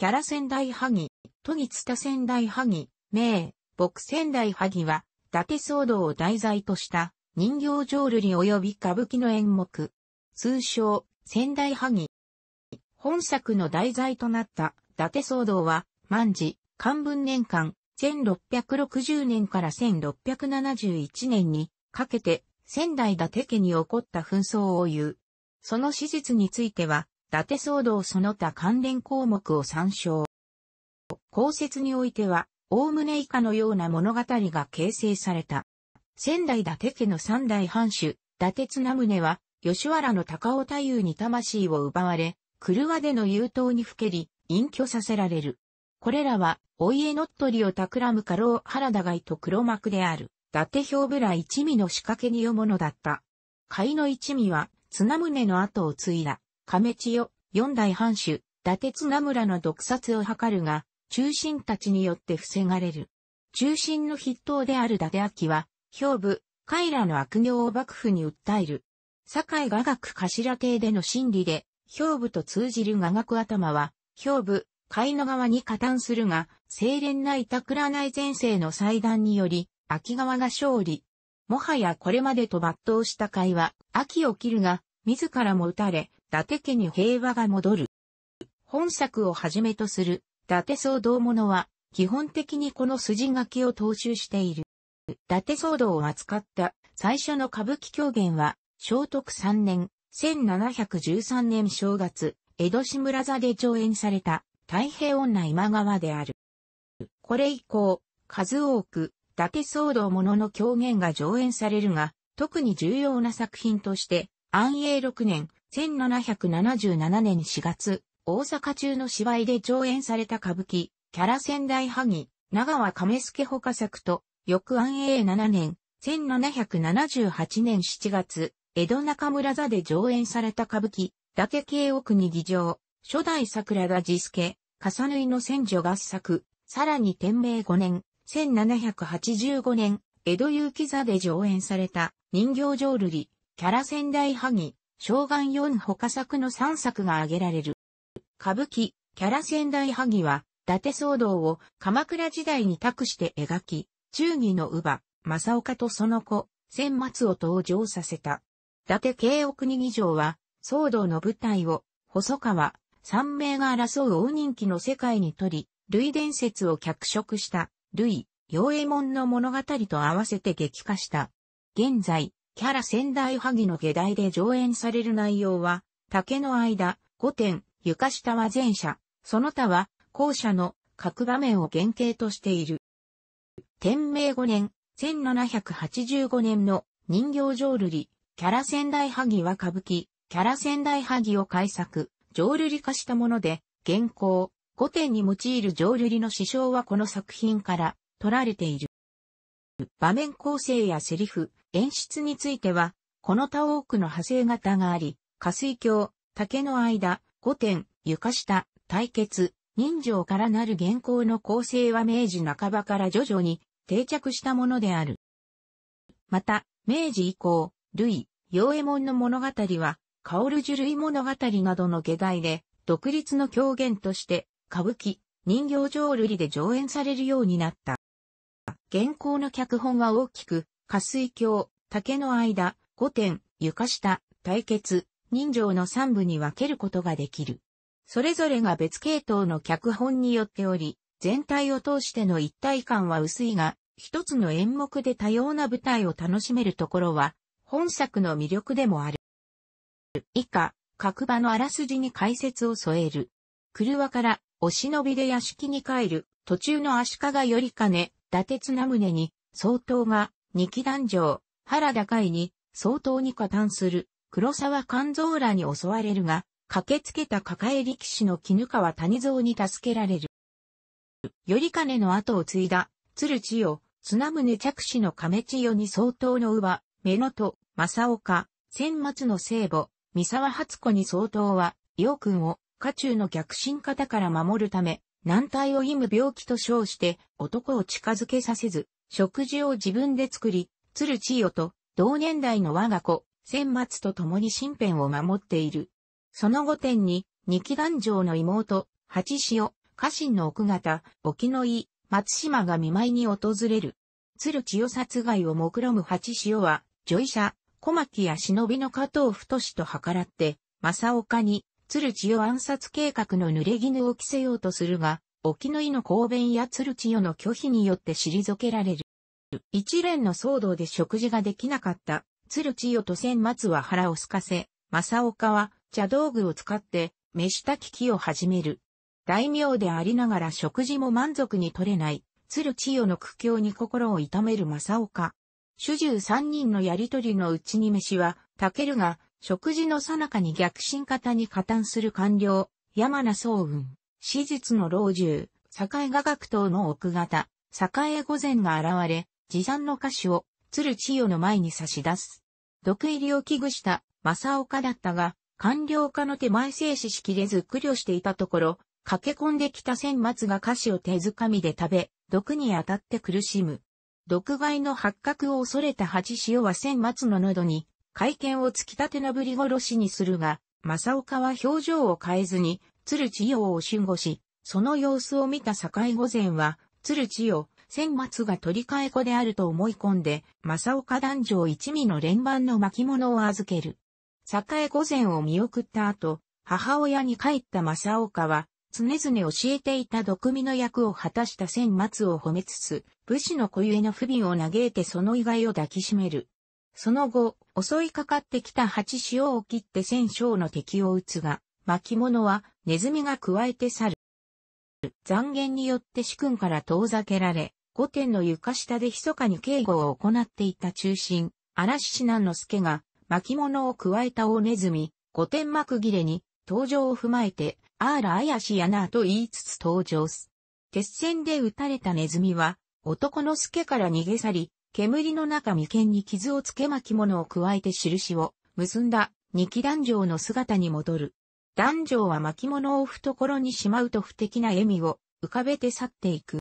キャラ仙台萩、ト議ツタ仙台萩、名、牧仙台萩は、伊達騒動を題材とした人形浄瑠璃及び歌舞伎の演目。通称、仙台萩。本作の題材となった伊達騒動は、万事、漢文年間、1660年から1671年にかけて仙台伊達家に起こった紛争を言う。その史実については、伊達騒動その他関連項目を参照。公説においては、おおむね以下のような物語が形成された。仙台伊達家の三代藩主、伊達綱宗は、吉原の高尾太夫に魂を奪われ、車での優等にふけり、隠居させられる。これらは、お家乗っ取りを企む家老原田貝と黒幕である、伊達兵部ら一味の仕掛けによものだった。貝の一味は、綱宗の後を継いだ。亀千代、四代藩主、伊達綱村の毒殺を図るが、中心たちによって防がれる。中心の筆頭である伊達秋は、兵部、海らの悪行を幕府に訴える。堺雅学頭邸での審理で、兵部と通じる雅学頭は、兵部、海の側に加担するが、清廉な板倉内前世の祭壇により、秋川が勝利。もはやこれまでと抜刀した会は、秋を切るが、自らも撃たれ、達家に平和が戻る。本作をはじめとする、伊達騒動者は、基本的にこの筋書きを踏襲している。伊達騒動を扱った最初の歌舞伎狂言は、聖徳3年、1713年正月、江戸市村座で上演された、太平女今川である。これ以降、数多く、伊達騒動ものの狂言が上演されるが、特に重要な作品として、安永6年、1777年4月、大阪中の芝居で上演された歌舞伎、キャラ仙台萩、長和亀助他作と、翌安永7年、1778年7月、江戸中村座で上演された歌舞伎、伊達慶奥に議場、初代桜田治助、笠縫の千女合作、さらに天明5年、1785年、江戸結城座で上演された人形浄瑠璃、キャラ仙台萩、小願4他作の3作が挙げられる。歌舞伎、キャラ仙台萩は、伊達騒動を鎌倉時代に託して描き、忠義の乳母、正岡とその子、千松を登場させた。伊達慶奥国場は、騒動の舞台を、細川、三名が争う大人気の世界にとり、類伝説を脚色した、類、陽衛門の物語と合わせて激化した。現在、キャラ仙台萩の下台で上演される内容は、竹の間、五点、床下は前者、その他は後者の各場面を原型としている。天明5年、1785年の人形浄瑠璃、キャラ仙台萩は歌舞伎、キャラ仙台萩を改作、浄瑠璃化したもので、現行、五点に用いる浄瑠璃の師匠はこの作品から取られている。場面構成やセリフ、演出については、この他多くの派生型があり、下水橋、竹の間、五点、床下、対決、人情からなる原稿の構成は明治半ばから徐々に定着したものである。また、明治以降、類、陽右衛門の物語は、薫樹類物語などの下題で、独立の狂言として、歌舞伎、人形浄瑠璃で上演されるようになった。原稿の脚本は大きく、下水橋、竹の間、5点、床下、対決、人情の3部に分けることができる。それぞれが別系統の脚本によっており、全体を通しての一体感は薄いが、一つの演目で多様な舞台を楽しめるところは、本作の魅力でもある。以下、各場のあらすじに解説を添える。車から、お忍びで屋敷に帰る、途中の足利より金、伊達綱宗に、相当が、二期壇上、原田海に、相当に加担する、黒沢勘蔵らに襲われるが、駆けつけた抱え力士の絹川谷蔵に助けられる。頼金の後を継いだ、鶴千代、綱宗着手の亀千代に相当の上、目のと、正岡、千松の聖母、三沢初子に相当は、陽君を、家中の逆進方から守るため、難体を忌む病気と称して、男を近づけさせず、食事を自分で作り、鶴千代と同年代の我が子、千松と共に身辺を守っている。その後天に、二期団城の妹、八潮、家臣の奥方、沖の井、松島が見舞いに訪れる。鶴千代殺害を目論む八潮は、女医者、小牧や忍びの加藤太と計らって、正岡に、鶴千代暗殺計画の濡れ衣を着せようとするが、沖の井の公弁や鶴千代の拒否によって退けられる。一連の騒動で食事ができなかった鶴千代と千松は腹をすかせ、正岡は茶道具を使って飯炊き器を始める。大名でありながら食事も満足に取れない鶴千代の苦境に心を痛める正岡。主従三人のやりとりのうちに飯は、たけるが、食事のさなかに逆進型に加担する官僚、山名宗雲、史実の老中、堺画学等の奥方、堺御前が現れ、持参の歌詞を、鶴千代の前に差し出す。毒入りを危惧した、正岡だったが、官僚家の手前静止しきれず苦慮していたところ、駆け込んできた千松が菓子を手づかみで食べ、毒に当たって苦しむ。毒害の発覚を恐れた八潮は千松の喉に、会見を突き立てなぶり殺しにするが、正岡は表情を変えずに、鶴千代を守護し、その様子を見た堺御前は、鶴千代、千松が取り替え子であると思い込んで、正岡壇上一味の連番の巻物を預ける。栄御前を見送った後、母親に帰った正岡は、常々教えていた毒味の役を果たした千松を褒めつつ、武士の小ゆの不憫を嘆いてその意外を抱きしめる。その後、襲いかかってきた八潮を切って千章の敵を撃つが、巻物はネズミが加えて去る。残言によって主君から遠ざけられ、御殿の床下で密かに警護を行っていた中心、嵐志南之助が巻物を加えた大ネズミ、御殿幕切れに登場を踏まえて、あーら怪しやなと言いつつ登場す。鉄線で撃たれたネズミは、男の助から逃げ去り、煙の中眉間に傷をつけ巻物を加えて印を結んだ二気団城の姿に戻る。男女は巻物を懐にしまうと不敵な笑みを浮かべて去っていく。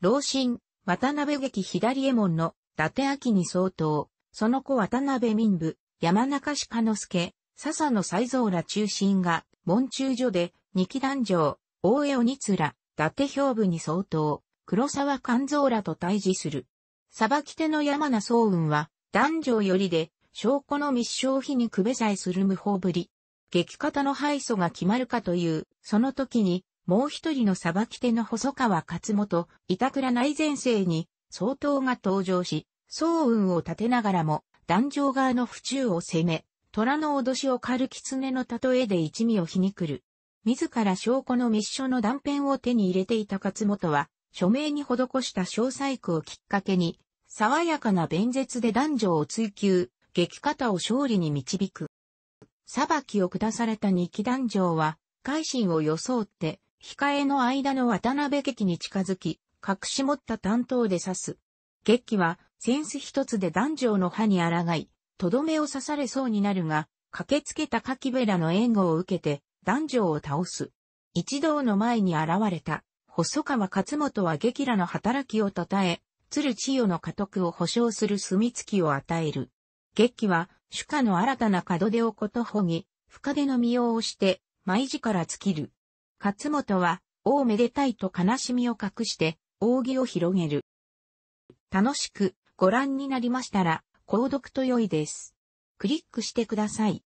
老臣、渡辺劇左衛門の伊達秋に相当、その子渡辺民部、山中鹿之助、笹野才蔵ら中心が、門中所で、二期壇上、大江鬼面、伊達兵部に相当、黒沢勘蔵らと対峙する。裁き手の山名宗雲は、男女よりで、証拠の密証費にくべさえする無法ぶり。激方の敗訴が決まるかという、その時に、もう一人の裁き手の細川勝元、板倉内前世に、総統が登場し、総運を立てながらも、壇上側の府中を攻め、虎の脅しを狩る狐の例えで一味を皮肉る。自ら証拠の密書の断片を手に入れていた勝元は、署名に施した小細工をきっかけに、爽やかな弁舌で男女を追求、激方を勝利に導く。裁きを下された二記団長は、改心を装って、控えの間の渡辺劇に近づき、隠し持った担当で刺す。劇は、センス一つで男女の歯に抗い、とどめを刺されそうになるが、駆けつけた柿べらの援護を受けて、男女を倒す。一同の前に現れた、細川勝元は劇らの働きを称え、鶴千代の家督を保障する墨付きを与える。劇は、主家の新たな門出をことほぎ、深手の身を押して、毎時から尽きる。勝本は、大めでたいと悲しみを隠して、扇を広げる。楽しくご覧になりましたら、購読と良いです。クリックしてください。